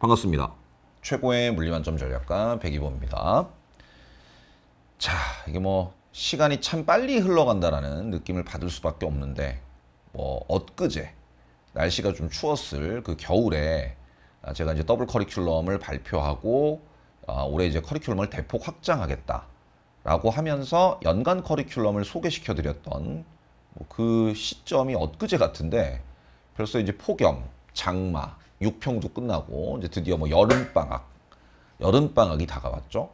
반갑습니다. 최고의 물리만점 전략가 백이보입니다. 자, 이게 뭐 시간이 참 빨리 흘러간다라는 느낌을 받을 수밖에 없는데 뭐 엊그제 날씨가 좀 추웠을 그 겨울에 아, 제가 이제 더블 커리큘럼을 발표하고 아, 올해 이제 커리큘럼을 대폭 확장하겠다라고 하면서 연간 커리큘럼을 소개시켜 드렸던 뭐 그 시점이 엊그제 같은데 벌써 이제 폭염, 장마, 6평도 끝나고 이제 드디어 뭐 여름 방학 여름 방학이 다가왔죠.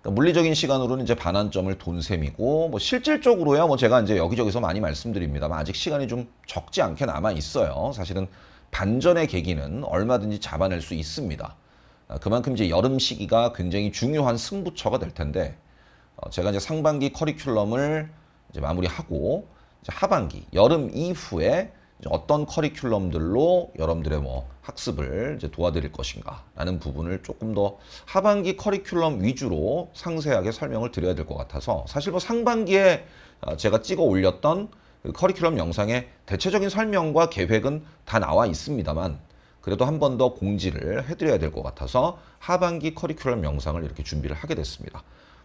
그러니까 물리적인 시간으로는 이제 반환점을 돈 셈이고 뭐 실질적으로야 뭐 제가 이제 여기저기서 많이 말씀드립니다만 아직 시간이 좀 적지 않게 남아 있어요. 사실은 반전의 계기는 얼마든지 잡아낼 수 있습니다. 아, 그만큼 이제 여름 시기가 굉장히 중요한 승부처가 될 텐데 어, 제가 이제 상반기 커리큘럼을 이제 마무리하고 이제 하반기 여름 이후에 어떤 커리큘럼들로 여러분들의 뭐 학습을 이제 도와드릴 것인가라는 부분을 조금 더 하반기 커리큘럼 위주로 상세하게 설명을 드려야 될 것 같아서 사실 뭐 상반기에 아, 제가 찍어 올렸던 그 커리큘럼 영상의 대체적인 설명과 계획은 다 나와 있습니다만 그래도 한 번 더 공지를 해드려야 될 것 같아서 하반기 커리큘럼 영상을 이렇게 준비를 하게 됐습니다.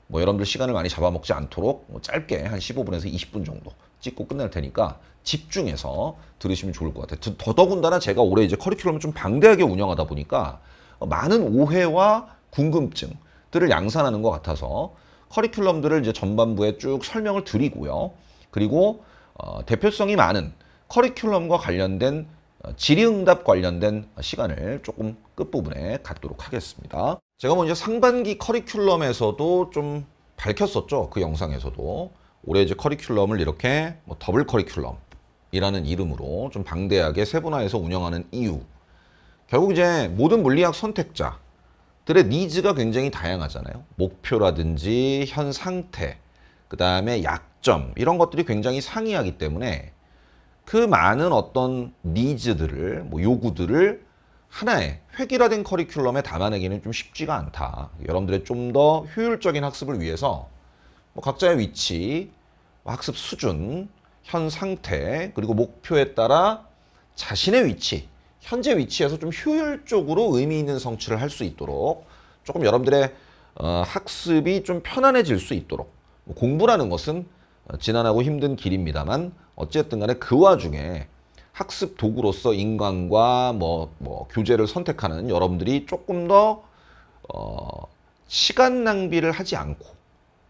뭐 여러분들 시간을 많이 잡아먹지 않도록 뭐 짧게 한 15분에서 20분 정도 찍고 끝낼 테니까 집중해서 들으시면 좋을 것 같아요. 더더군다나 제가 올해 이제 커리큘럼을 좀 방대하게 운영하다 보니까 많은 오해와 궁금증들을 양산하는 것 같아서 커리큘럼들을 이제 전반부에 쭉 설명을 드리고요. 그리고 어, 대표성이 많은 커리큘럼과 관련된 어, 질의응답 관련된 시간을 조금 끝부분에 갖도록 하겠습니다. 제가 먼저 상반기 커리큘럼에서도 좀 밝혔었죠. 그 영상에서도. 올해 이제 커리큘럼을 이렇게 뭐 더블 커리큘럼이라는 이름으로 좀 방대하게 세분화해서 운영하는 이유. 결국 이제 모든 물리학 선택자들의 니즈가 굉장히 다양하잖아요. 목표라든지 현 상태, 그 다음에 약점, 이런 것들이 굉장히 상이하기 때문에 그 많은 어떤 니즈들을, 뭐 요구들을 하나의 획일화된 커리큘럼에 담아내기는 좀 쉽지가 않다. 여러분들의 좀 더 효율적인 학습을 위해서 뭐 각자의 위치, 뭐 학습 수준, 현 상태, 그리고 목표에 따라 자신의 위치, 현재 위치에서 좀 효율적으로 의미 있는 성취를 할 수 있도록 조금 여러분들의 어, 학습이 좀 편안해질 수 있도록 뭐 공부라는 것은 어, 지난하고 힘든 길입니다만 어쨌든 간에 그 와중에 학습 도구로서 인간과 뭐, 뭐 교재를 선택하는 여러분들이 조금 더 어, 시간 낭비를 하지 않고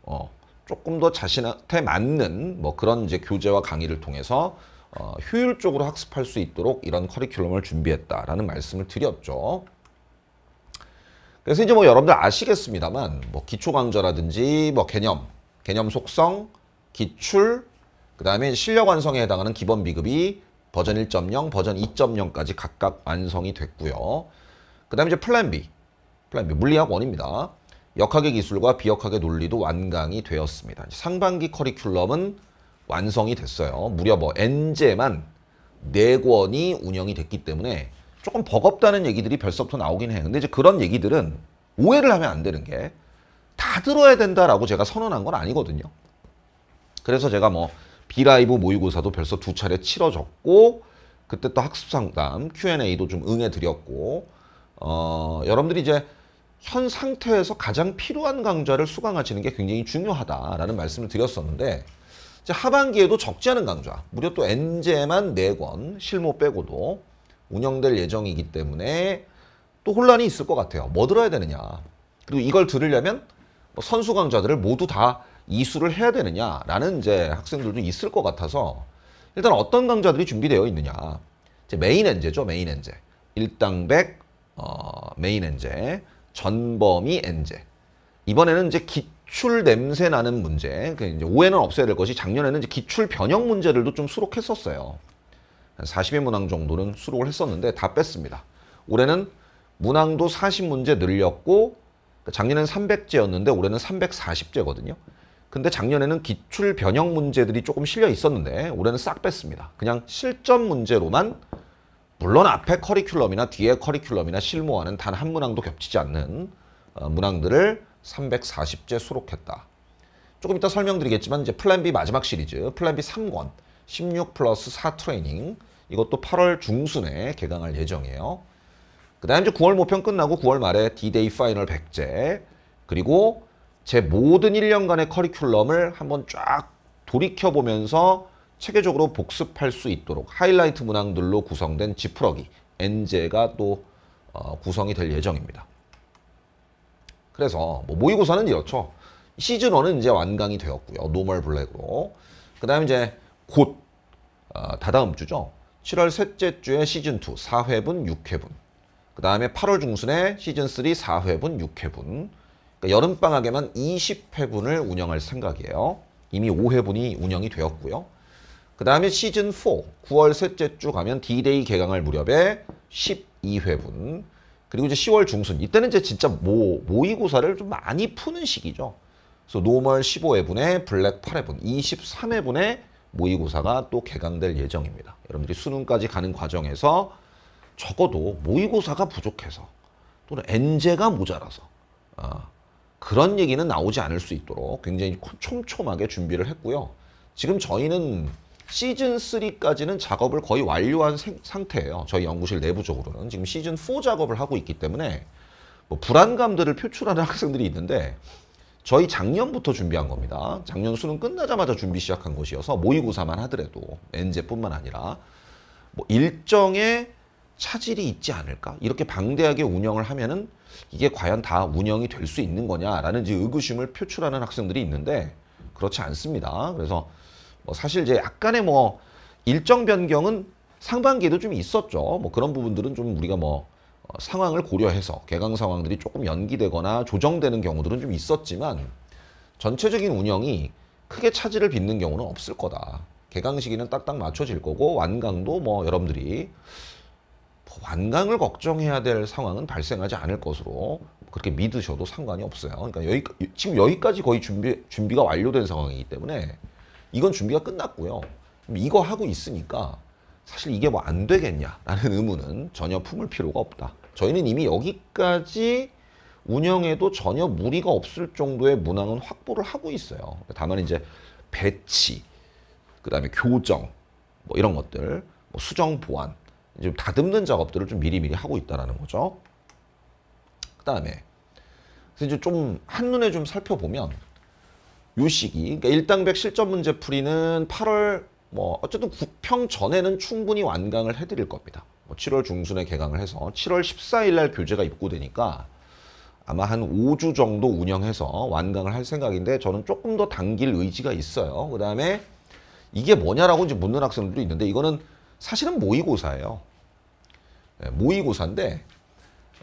어, 조금 더 자신한테 맞는 뭐 그런 이제 교재와 강의를 통해서 어, 효율적으로 학습할 수 있도록 이런 커리큘럼을 준비했다라는 말씀을 드렸죠. 그래서 이제 뭐 여러분들 아시겠습니다만 뭐 기초 강좌라든지 뭐 개념, 개념 속성, 기출, 그 다음에 실력 완성에 해당하는 기본 비급이 버전 1.0, 버전 2.0까지 각각 완성이 됐고요. 그 다음에 이제 플랜 B. 플랜 B 물리학 원입니다. 역학의 기술과 비역학의 논리도 완강이 되었습니다. 상반기 커리큘럼은 완성이 됐어요. 무려 뭐 N제만 4권이 운영이 됐기 때문에 조금 버겁다는 얘기들이 벌써부터 나오긴 해요. 근데 이제 그런 얘기들은 오해를 하면 안 되는 게 다 들어야 된다라고 제가 선언한 건 아니거든요. 그래서 제가 뭐 비라이브 모의고사도 벌써 두 차례 치러졌고 그때 또 학습 상담 Q&A도 좀 응해 드렸고 어, 여러분들이 이제 현 상태에서 가장 필요한 강좌를 수강하시는 게 굉장히 중요하다라는 말씀을 드렸었는데 이제 하반기에도 적지 않은 강좌 무려 또 엔제만 4권 실무 빼고도 운영될 예정이기 때문에 또 혼란이 있을 것 같아요. 뭐 들어야 되느냐. 그리고 이걸 들으려면 뭐 선수 강좌들을 모두 다 이수를 해야 되느냐라는 이제 학생들도 있을 것 같아서 일단 어떤 강좌들이 준비되어 있느냐. 이제 메인 엔제죠, 메인 엔제. 일당백 어, 메인 엔제, 전범위 엔제. 이번에는 이제 기출 냄새 나는 문제. 그 이제 오해는 없어야 될 것이 작년에는 이제 기출 변형 문제들도 좀 수록했었어요. 한 40의 문항 정도는 수록을 했었는데 다 뺐습니다. 올해는 문항도 40문제 늘렸고 그러니까 작년에는 300제였는데 올해는 340제거든요. 근데 작년에는 기출 변형 문제들이 조금 실려 있었는데 올해는 싹 뺐습니다. 그냥 실전 문제로만 물론 앞에 커리큘럼이나 뒤에 커리큘럼이나 실무와는 단 한 문항도 겹치지 않는 어, 문항들을 340제 수록했다. 조금 이따 설명드리겠지만 이제 플랜 B 마지막 시리즈, 플랜 B 3권, 16 플러스 4 트레이닝 이것도 8월 중순에 개강할 예정이에요. 그 다음 이제 9월 모평 끝나고 9월 말에 D-Day 파이널 100제 그리고 제 모든 1년간의 커리큘럼을 한번 쫙 돌이켜보면서 체계적으로 복습할 수 있도록 하이라이트 문항들로 구성된 지푸러기 엔제가 또 어, 구성이 될 예정입니다. 그래서 뭐 모의고사는 이렇죠. 시즌 1은 이제 완강이 되었고요. 노멀 블랙으로. 그 다음에 이제 곧 어, 다다음 주죠. 7월 셋째 주에 시즌 2 4회분 6회분 그 다음에 8월 중순에 시즌 3 4회분 6회분 그러니까 여름방학에만 20회분을 운영할 생각이에요. 이미 5회분이 운영이 되었고요. 그 다음에 시즌4, 9월 셋째 주 가면 D-Day 개강할 무렵에 12회분, 그리고 이제 10월 중순, 이때는 이제 진짜 모, 모의고사를 좀 많이 푸는 시기죠. 그래서 노멀 15회분에 블랙 8회분, 23회분에 모의고사가 또 개강될 예정입니다. 여러분들이 수능까지 가는 과정에서 적어도 모의고사가 부족해서 또는 엔제가 모자라서 어, 그런 얘기는 나오지 않을 수 있도록 굉장히 촘촘하게 준비를 했고요. 지금 저희는 시즌3까지는 작업을 거의 완료한 상태예요. 저희 연구실 내부적으로는 지금 시즌4 작업을 하고 있기 때문에 뭐 불안감들을 표출하는 학생들이 있는데 저희 작년부터 준비한 겁니다. 작년 수능 끝나자마자 준비 시작한 것이어서 모의고사만 하더라도 엔제뿐만 아니라 뭐일정에 차질이 있지 않을까? 이렇게 방대하게 운영을 하면은 이게 과연 다 운영이 될 수 있는 거냐라는 의구심을 표출하는 학생들이 있는데 그렇지 않습니다. 그래서 뭐 사실 이제 약간의 뭐 일정 변경은 상반기에도 좀 있었죠. 뭐 그런 부분들은 좀 우리가 뭐 어, 상황을 고려해서 개강 상황들이 조금 연기되거나 조정되는 경우들은 좀 있었지만 전체적인 운영이 크게 차질을 빚는 경우는 없을 거다. 개강 시기는 딱딱 맞춰질 거고 완강도 뭐 여러분들이 관광을 걱정해야 될 상황은 발생하지 않을 것으로 그렇게 믿으셔도 상관이 없어요. 그러니까 여기, 지금 여기까지 거의 준비, 준비가 완료된 상황이기 때문에 이건 준비가 끝났고요. 이거 하고 있으니까 사실 이게 뭐 안 되겠냐라는 의문은 전혀 품을 필요가 없다. 저희는 이미 여기까지 운영에도 전혀 무리가 없을 정도의 문항은 확보를 하고 있어요. 다만 이제 배치, 그 다음에 교정, 뭐 이런 것들, 뭐 수정 보완, 좀 다듬는 작업들을 좀 미리미리 하고 있다라는 거죠. 그다음에 그래서 이제 좀 한눈에 좀 살펴보면 요 시기 그러니까 일당백 실전 문제 풀이는 8월 뭐 어쨌든 구평 전에는 충분히 완강을 해드릴 겁니다. 뭐 7월 중순에 개강을 해서 7월 14일 날 교재가 입고되니까 아마 한 5주 정도 운영해서 완강을 할 생각인데 저는 조금 더 당길 의지가 있어요. 그 다음에 이게 뭐냐라고 이제 묻는 학생들도 있는데 이거는 사실은 모의고사예요. 예, 모의고사인데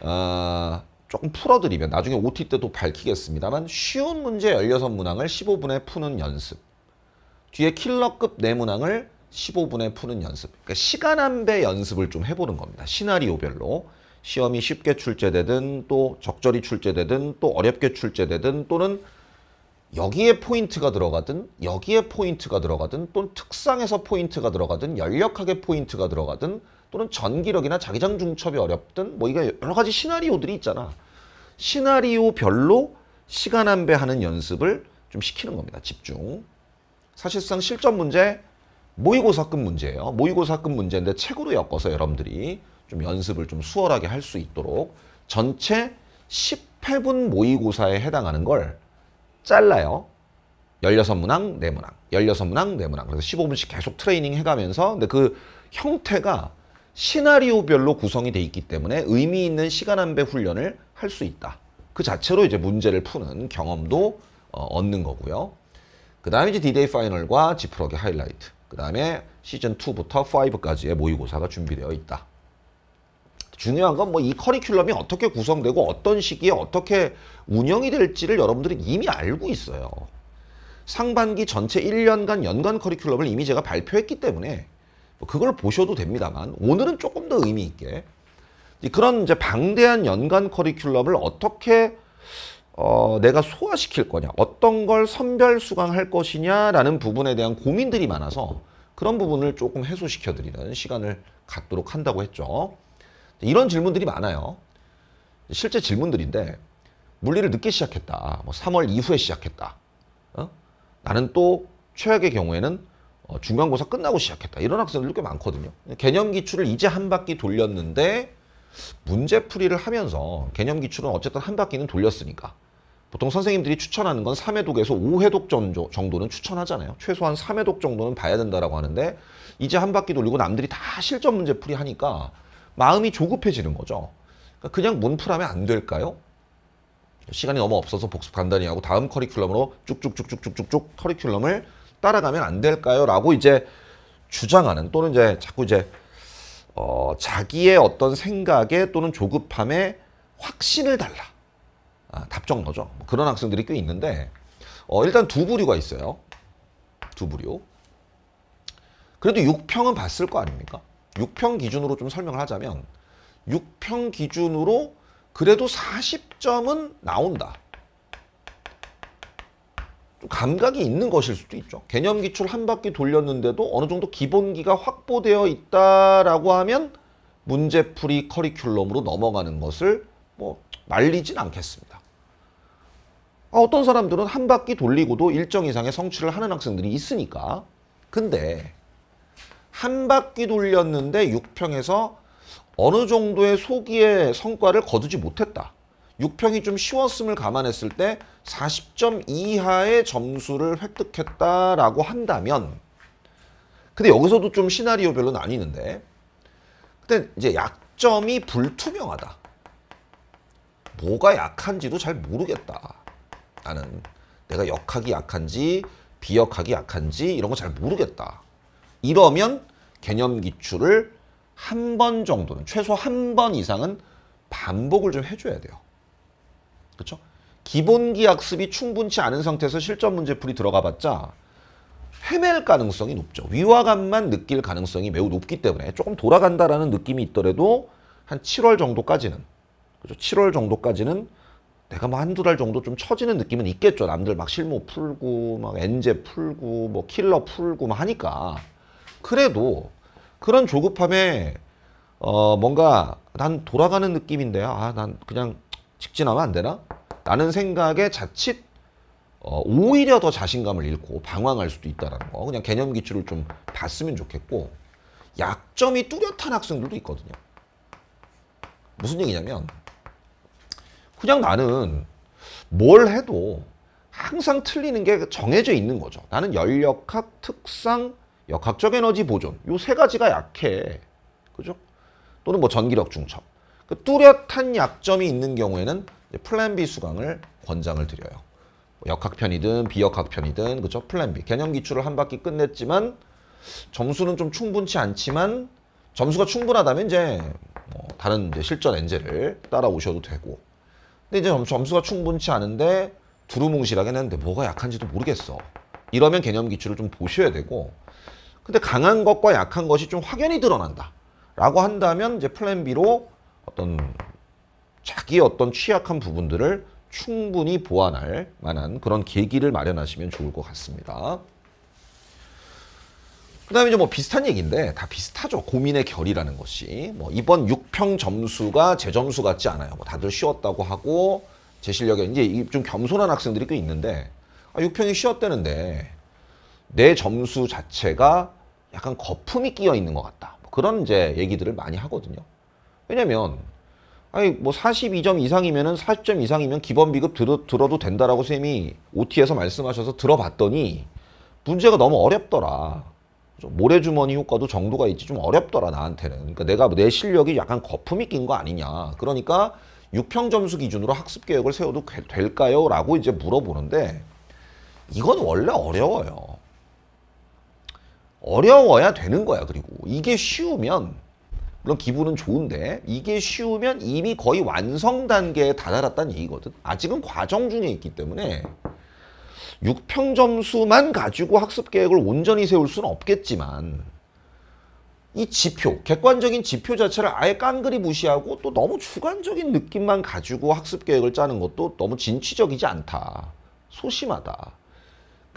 어, 조금 풀어드리면 나중에 OT 때도 밝히겠습니다만 쉬운 문제 16문항을 15분에 푸는 연습 뒤에 킬러급 4문항을 15분에 푸는 연습 그러니까 시간 한 배 연습을 좀 해보는 겁니다. 시나리오별로 시험이 쉽게 출제되든 또 적절히 출제되든 또 어렵게 출제되든 또는 여기에 포인트가 들어가든 여기에 포인트가 들어가든 또는 특상에서 포인트가 들어가든 열역하게 포인트가 들어가든 또는 전기력이나 자기장 중첩이 어렵든 뭐 이게 여러 가지 시나리오들이 있잖아. 시나리오별로 시간 안배 하는 연습을 좀 시키는 겁니다. 집중. 사실상 실전 문제 모의고사급 문제예요. 모의고사급 문제인데 책으로 엮어서 여러분들이 좀 연습을 좀 수월하게 할 수 있도록 전체 1 8분 모의고사에 해당하는 걸 잘라요. 16문항, 4문항, 16문항, 4문항. 그래서 15분씩 계속 트레이닝 해가면서 근데 그 형태가 시나리오별로 구성이 돼 있기 때문에 의미 있는 시간 안배 훈련을 할 수 있다. 그 자체로 이제 문제를 푸는 경험도 어, 얻는 거고요. 그 다음에 이제 디데이 파이널과 지프러기 하이라이트. 그 다음에 시즌2부터 5까지의 모의고사가 준비되어 있다. 중요한 건 뭐 이 커리큘럼이 어떻게 구성되고 어떤 시기에 어떻게 운영이 될지를 여러분들이 이미 알고 있어요. 상반기 전체 1년간 연간 커리큘럼을 이미 제가 발표했기 때문에 뭐 그걸 보셔도 됩니다만 오늘은 조금 더 의미 있게 그런 이제 방대한 연간 커리큘럼을 어떻게 어, 내가 소화시킬 거냐 어떤 걸 선별 수강할 것이냐라는 부분에 대한 고민들이 많아서 그런 부분을 조금 해소시켜 드리는 시간을 갖도록 한다고 했죠. 이런 질문들이 많아요. 실제 질문들인데 물리를 늦게 시작했다. 뭐 3월 이후에 시작했다. 어? 나는 또 최악의 경우에는 어, 중간고사 끝나고 시작했다. 이런 학생들 꽤 많거든요. 개념 기출을 이제 한 바퀴 돌렸는데 문제 풀이를 하면서 개념 기출은 어쨌든 한 바퀴는 돌렸으니까 보통 선생님들이 추천하는 건 3회독에서 5회독 정도, 정도는 추천하잖아요. 최소한 3회독 정도는 봐야 된다라고 하는데 이제 한 바퀴 돌리고 남들이 다 실전 문제 풀이 하니까 마음이 조급해지는 거죠. 그러니까 그냥 문풀하면 안 될까요? 시간이 너무 없어서 복습 간단히 하고 다음 커리큘럼으로 쭉쭉쭉쭉쭉쭉 커리큘럼을 따라가면 안 될까요? 라고 이제 주장하는 또는 이제 자꾸 이제 어, 자기의 어떤 생각에 또는 조급함에 확신을 달라. 아, 답정 거죠. 뭐 그런 학생들이 꽤 있는데 어, 일단 두 부류가 있어요. 두 부류. 그래도 6평은 봤을 거 아닙니까? 6평 기준으로 좀 설명을 하자면 6평 기준으로 그래도 40점은 나온다. 감각이 있는 것일 수도 있죠. 개념 기출 한 바퀴 돌렸는데도 어느 정도 기본기가 확보되어 있다라고 하면 문제풀이 커리큘럼으로 넘어가는 것을 뭐 말리진 않겠습니다. 아, 어떤 사람들은 한 바퀴 돌리고도 일정 이상의 성취를 하는 학생들이 있으니까. 근데 한 바퀴 돌렸는데 6평에서 어느 정도의 소기의 성과를 거두지 못했다. 6평이 좀 쉬웠음을 감안했을 때 40점 이하의 점수를 획득했다라고 한다면 근데 여기서도 좀 시나리오별로 나뉘는데 근데 이제 약점이 불투명하다. 뭐가 약한지도 잘 모르겠다. 나는 내가 역학이 약한지 비역학이 약한지 이런 거 잘 모르겠다. 이러면 개념 기출을 한 번 정도는 최소 한 번 이상은 반복을 좀 해줘야 돼요. 그렇죠? 기본기 학습이 충분치 않은 상태에서 실전 문제풀이 들어가봤자 헤맬 가능성이 높죠. 위화감만 느낄 가능성이 매우 높기 때문에 조금 돌아간다라는 느낌이 있더라도 한 7월 정도까지는 그렇죠. 7월 정도까지는 내가 뭐 한두 달 정도 좀 처지는 느낌은 있겠죠. 남들 막 실무 풀고 막 엔제 풀고 뭐 킬러 풀고 막 하니까 그래도 그런 조급함에 어 뭔가 난 돌아가는 느낌인데 아난 그냥 직진하면 안 되나? 라는 생각에 자칫 어 오히려 더 자신감을 잃고 방황할 수도 있다는 거. 그냥 개념 기출을 좀 봤으면 좋겠고 약점이 뚜렷한 학생들도 있거든요. 무슨 얘기냐면 그냥 나는 뭘 해도 항상 틀리는 게 정해져 있는 거죠. 나는 연력학, 특상, 역학적 에너지 보존 요 세 가지가 약해 그죠? 또는 뭐 전기력 중첩 그 뚜렷한 약점이 있는 경우에는 플랜 B 수강을 권장을 드려요 뭐 역학편이든 비역학편이든 그죠? 플랜 B 개념 기출을 한 바퀴 끝냈지만 점수는 좀 충분치 않지만 점수가 충분하다면 이제 뭐 다른 이제 실전 엔젤을 따라오셔도 되고 근데 이제 점수가 충분치 않은데 두루뭉실하게 했는데 뭐가 약한지도 모르겠어 이러면 개념 기출을 좀 보셔야 되고 근데 강한 것과 약한 것이 좀 확연히 드러난다. 라고 한다면 이제 플랜 B로 어떤 자기 어떤 취약한 부분들을 충분히 보완할 만한 그런 계기를 마련하시면 좋을 것 같습니다. 그 다음에 이제 뭐 비슷한 얘기인데 다 비슷하죠. 고민의 결이라는 것이. 뭐 이번 6평 점수가 제 점수 같지 않아요. 뭐 다들 쉬웠다고 하고 제 실력에 이제 좀 겸손한 학생들이 꽤 있는데 아, 6평이 쉬웠다는데 내 점수 자체가 약간 거품이 끼어 있는 것 같다. 뭐 그런 이제 얘기들을 많이 하거든요. 왜냐면 아니 뭐 42점 이상이면은 40점 이상이면 기본 비급 들어, 들어도 된다라고 쌤이 OT에서 말씀하셔서 들어봤더니 문제가 너무 어렵더라. 모래주머니 효과도 정도가 있지 좀 어렵더라 나한테는. 그러니까 내가 내 실력이 약간 거품이 낀 거 아니냐. 그러니까 6평 점수 기준으로 학습 계획을 세워도 될까요? 라고 이제 물어보는데 이건 원래 어려워요. 어려워야 되는 거야. 그리고 이게 쉬우면 물론 기분은 좋은데 이게 쉬우면 이미 거의 완성 단계에 다다랐다는 얘기거든. 아직은 과정 중에 있기 때문에 6평 점수만 가지고 학습 계획을 온전히 세울 수는 없겠지만 이 지표, 객관적인 지표 자체를 아예 깡그리 무시하고 또 너무 주관적인 느낌만 가지고 학습 계획을 짜는 것도 너무 진취적이지 않다. 소심하다.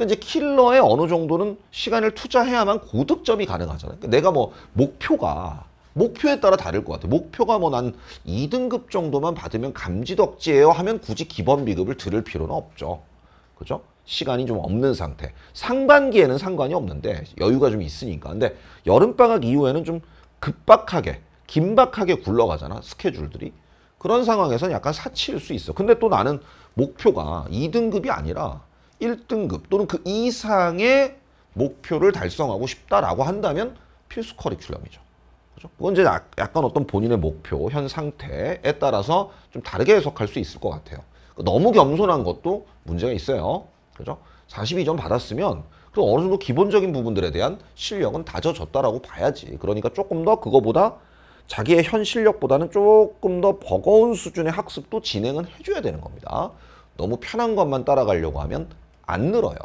그러니까 이제 킬러에 어느 정도는 시간을 투자해야만 고득점이 가능하잖아요. 그러니까 내가 뭐 목표가 목표에 따라 다를 것 같아요. 목표가 뭐 난 2등급 정도만 받으면 감지덕지예요 하면 굳이 기본 비급을 들을 필요는 없죠. 그죠? 시간이 좀 없는 상태. 상반기에는 상관이 없는데 여유가 좀 있으니까. 근데 여름방학 이후에는 좀 급박하게 긴박하게 굴러가잖아 스케줄들이. 그런 상황에서는 약간 사치일 수 있어. 근데 또 나는 목표가 2등급이 아니라 1등급 또는 그 이상의 목표를 달성하고 싶다라고 한다면 필수 커리큘럼이죠. 그죠? 그건 이제 약간 어떤 본인의 목표, 현 상태에 따라서 좀 다르게 해석할 수 있을 것 같아요. 그러니까 너무 겸손한 것도 문제가 있어요. 그죠? 42점 받았으면 그 어느 정도 기본적인 부분들에 대한 실력은 다져졌다라고 봐야지. 그러니까 조금 더 그거보다 자기의 현 실력보다는 조금 더 버거운 수준의 학습도 진행은 해줘야 되는 겁니다. 너무 편한 것만 따라가려고 하면 안 늘어요.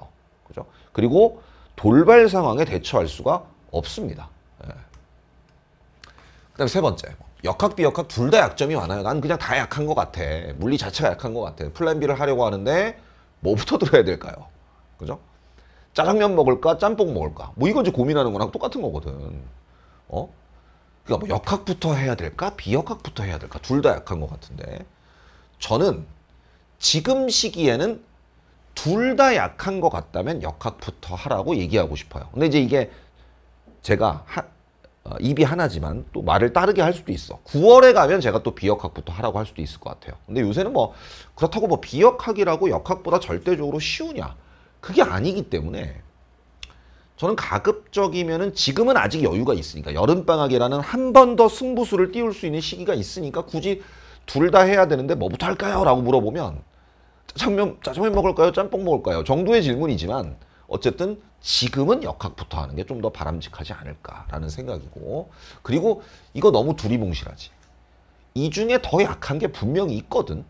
그죠? 그리고 돌발 상황에 대처할 수가 없습니다. 예. 그다음에 세 번째. 역학 비역학 둘 다 약점이 많아요. 난 그냥 다 약한 것 같아. 물리 자체가 약한 것 같아. 플랜 B를 하려고 하는데 뭐부터 들어야 될까요? 그죠? 짜장면 먹을까? 짬뽕 먹을까? 뭐 이건 이제 고민하는 거랑 똑같은 거거든. 어? 그러니까 뭐 역학부터 해야 될까? 비역학부터 해야 될까? 둘 다 약한 것 같은데. 저는 지금 시기에는 둘다 약한 것 같다면 역학부터 하라고 얘기하고 싶어요. 근데 이제 이게 제가 하, 어, 입이 하나지만 또 말을 따르게 할 수도 있어. 9월에 가면 제가 또 비역학부터 하라고 할 수도 있을 것 같아요. 근데 요새는 뭐 그렇다고 뭐 비역학이라고 역학보다 절대적으로 쉬우냐? 그게 아니기 때문에 저는 가급적이면은 지금은 아직 여유가 있으니까 여름방학이라는 한 번 더 승부수를 띄울 수 있는 시기가 있으니까 굳이 둘 다 해야 되는데 뭐부터 할까요? 라고 물어보면 짜장면 짜장면 먹을까요? 짬뽕 먹을까요? 정도의 질문이지만 어쨌든 지금은 역학부터 하는 게 좀 더 바람직하지 않을까라는 생각이고 그리고 이거 너무 두리뭉실하지. 이 중에 더 약한 게 분명히 있거든.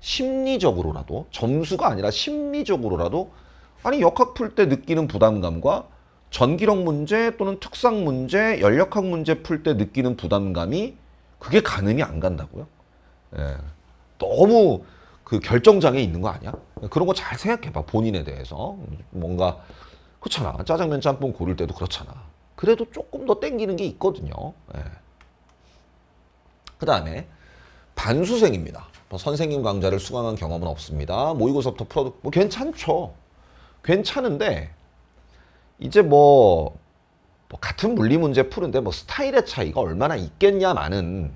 심리적으로라도 점수가 아니라 심리적으로라도 아니 역학 풀 때 느끼는 부담감과 전기력 문제 또는 특상 문제, 연력학 문제 풀 때 느끼는 부담감이 그게 가늠이 안 간다고요. 예. 너무 그 결정장애 있는 거 아니야? 그런 거 잘 생각해봐 본인에 대해서 뭔가 그렇잖아 짜장면 짬뽕 고를 때도 그렇잖아 그래도 조금 더 땡기는 게 있거든요 예. 그 다음에 반수생입니다 뭐 선생님 강좌를 수강한 경험은 없습니다 모의고사부터 풀어도 뭐 괜찮죠 괜찮은데 이제 뭐, 뭐 같은 물리 문제 푸는데 뭐 스타일의 차이가 얼마나 있겠냐 많은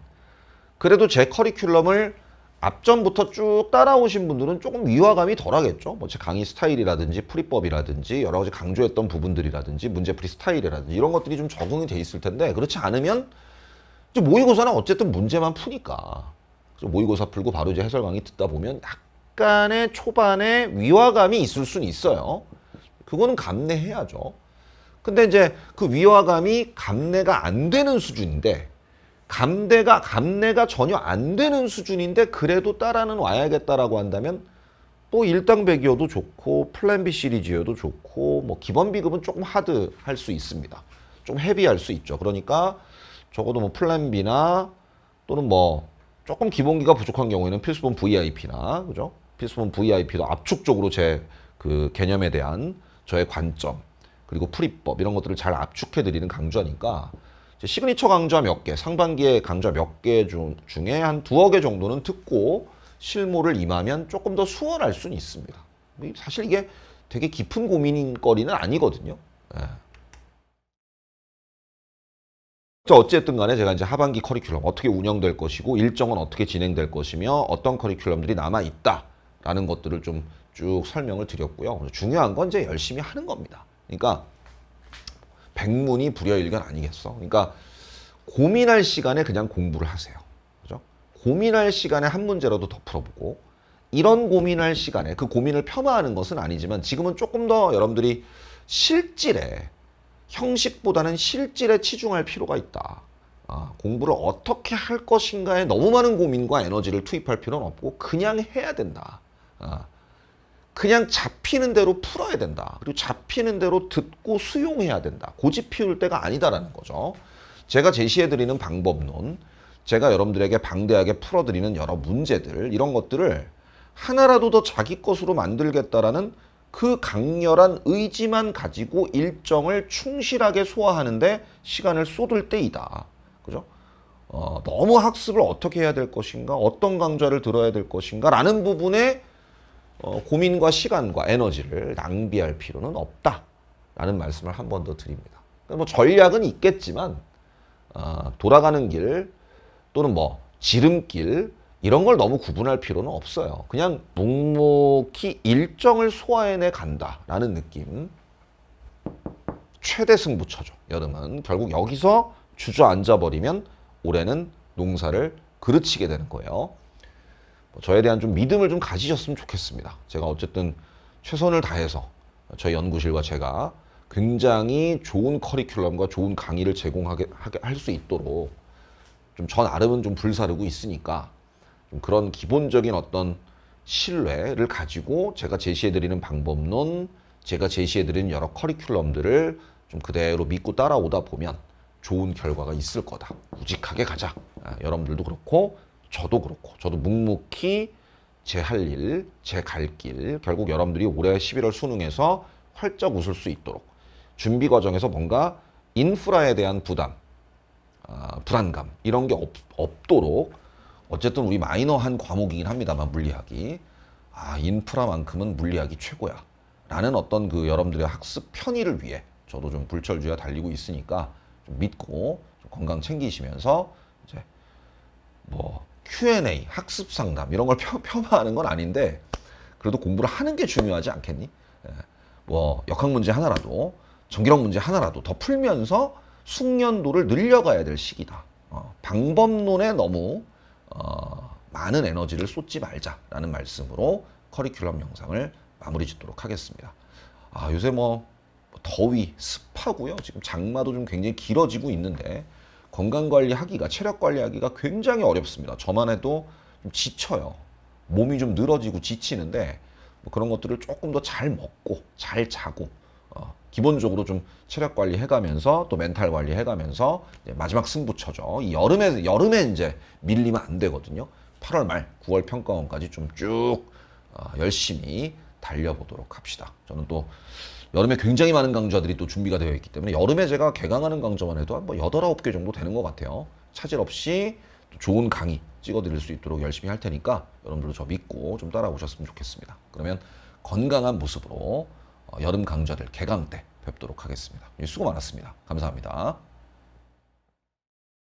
그래도 제 커리큘럼을 앞전부터 쭉 따라오신 분들은 조금 위화감이 덜하겠죠. 뭐제 강의 스타일이라든지 풀이법이라든지 여러 가지 강조했던 부분들이라든지 문제풀이 스타일이라든지 이런 것들이 좀 적응이 돼 있을 텐데 그렇지 않으면 모의고사는 어쨌든 문제만 푸니까 모의고사 풀고 바로 이제 해설 강의 듣다 보면 약간의 초반에 위화감이 있을 수는 있어요. 그거는 감내해야죠. 근데 이제 그 위화감이 감내가 안 되는 수준인데 감대가 감내가 전혀 안 되는 수준인데 그래도 따라는 와야겠다라고 한다면 또 일당백이어도 좋고 플랜 비 시리즈여도 좋고 뭐 기본 비급은 조금 하드 할 수 있습니다. 좀 헤비할 수 있죠. 그러니까 적어도 뭐 플랜 B나 또는 뭐 조금 기본기가 부족한 경우에는 필수본 VIP나 그죠? 필수본 VIP도 압축적으로 제 그 개념에 대한 저의 관점 그리고 풀이법 이런 것들을 잘 압축해 드리는 강좌니까 시그니처 강좌 몇 개, 상반기에 강좌 몇 개 중에 한 두어 개 정도는 듣고 실무를 임하면 조금 더 수월할 수는 있습니다. 사실 이게 되게 깊은 고민거리는 아니거든요. 예. 어쨌든 간에 제가 이제 하반기 커리큘럼 어떻게 운영될 것이고 일정은 어떻게 진행될 것이며 어떤 커리큘럼들이 남아있다라는 것들을 좀 쭉 설명을 드렸고요. 중요한 건 이제 열심히 하는 겁니다. 그러니까 백문이 불여일견 아니겠어. 그러니까 고민할 시간에 그냥 공부를 하세요. 그죠? 고민할 시간에 한 문제라도 더 풀어보고 이런 고민할 시간에 그 고민을 폄하하는 것은 아니지만 지금은 조금 더 여러분들이 실질에 형식보다는 실질에 치중할 필요가 있다. 아, 공부를 어떻게 할 것인가에 너무 많은 고민과 에너지를 투입할 필요는 없고 그냥 해야 된다. 아, 그냥 잡히는 대로 풀어야 된다. 그리고 잡히는 대로 듣고 수용해야 된다. 고집 피울 때가 아니다라는 거죠. 제가 제시해드리는 방법론, 제가 여러분들에게 방대하게 풀어드리는 여러 문제들, 이런 것들을 하나라도 더 자기 것으로 만들겠다라는 그 강렬한 의지만 가지고 일정을 충실하게 소화하는데 시간을 쏟을 때이다. 그죠? 어, 너무 학습을 어떻게 해야 될 것인가, 어떤 강좌를 들어야 될 것인가 라는 부분에 어, 고민과 시간과 에너지를 낭비할 필요는 없다라는 말씀을 한 번 더 드립니다. 그러니까 뭐 전략은 있겠지만 어, 돌아가는 길 또는 뭐 지름길 이런 걸 너무 구분할 필요는 없어요. 그냥 묵묵히 일정을 소화해내 간다라는 느낌. 최대 승부처죠. 여름은 결국 여기서 주저앉아 버리면 올해는 농사를 그르치게 되는 거예요. 뭐 저에 대한 좀 믿음을 좀 가지셨으면 좋겠습니다. 제가 어쨌든 최선을 다해서 저희 연구실과 제가 굉장히 좋은 커리큘럼과 좋은 강의를 제공하게 할 수 있도록 좀 전 아름은 좀 불사르고 있으니까 좀 그런 기본적인 어떤 신뢰를 가지고 제가 제시해드리는 방법론, 제가 제시해드리는 여러 커리큘럼들을 좀 그대로 믿고 따라오다 보면 좋은 결과가 있을 거다. 우직하게 가자. 아, 여러분들도 그렇고 저도 그렇고 저도 묵묵히 제 할 일, 제 갈길 결국 여러분들이 올해 11월 수능에서 활짝 웃을 수 있도록 준비 과정에서 뭔가 인프라에 대한 부담, 어, 불안감 이런 게 없, 없도록 어쨌든 우리 마이너한 과목이긴 합니다만 물리학이 아 인프라만큼은 물리학이 최고야 라는 어떤 그 여러분들의 학습 편의를 위해 저도 좀 불철주야 달리고 있으니까 좀 믿고 좀 건강 챙기시면서 이제 뭐 Q&A, 학습 상담 이런 걸 폄, 폄하하는 건 아닌데 그래도 공부를 하는 게 중요하지 않겠니? 예. 뭐 역학 문제 하나라도 전기력 문제 하나라도 더 풀면서 숙련도를 늘려가야 될 시기다. 어, 방법론에 너무 어, 많은 에너지를 쏟지 말자라는 말씀으로 커리큘럼 영상을 마무리 짓도록 하겠습니다. 아, 요새 뭐, 뭐 더위, 습하고요. 지금 장마도 좀 굉장히 길어지고 있는데 건강 관리하기가 체력 관리하기가 굉장히 어렵습니다. 저만 해도 좀 지쳐요. 몸이 좀 늘어지고 지치는데 뭐 그런 것들을 조금 더 잘 먹고 잘 자고 어, 기본적으로 좀 체력 관리 해가면서 또 멘탈 관리 해가면서 마지막 승부처죠. 이 여름에 여름에 이제 밀리면 안 되거든요. 8월 말 9월 평가원까지 좀쭉 어, 열심히 달려보도록 합시다. 저는 또 여름에 굉장히 많은 강좌들이 또 준비가 되어 있기 때문에 여름에 제가 개강하는 강좌만 해도 한 8, 9개 정도 되는 것 같아요. 차질 없이 좋은 강의 찍어드릴 수 있도록 열심히 할 테니까 여러분들도 저 믿고 좀 따라오셨으면 좋겠습니다. 그러면 건강한 모습으로 어, 여름 강좌들 개강 때 뵙도록 하겠습니다. 수고 많았습니다. 감사합니다.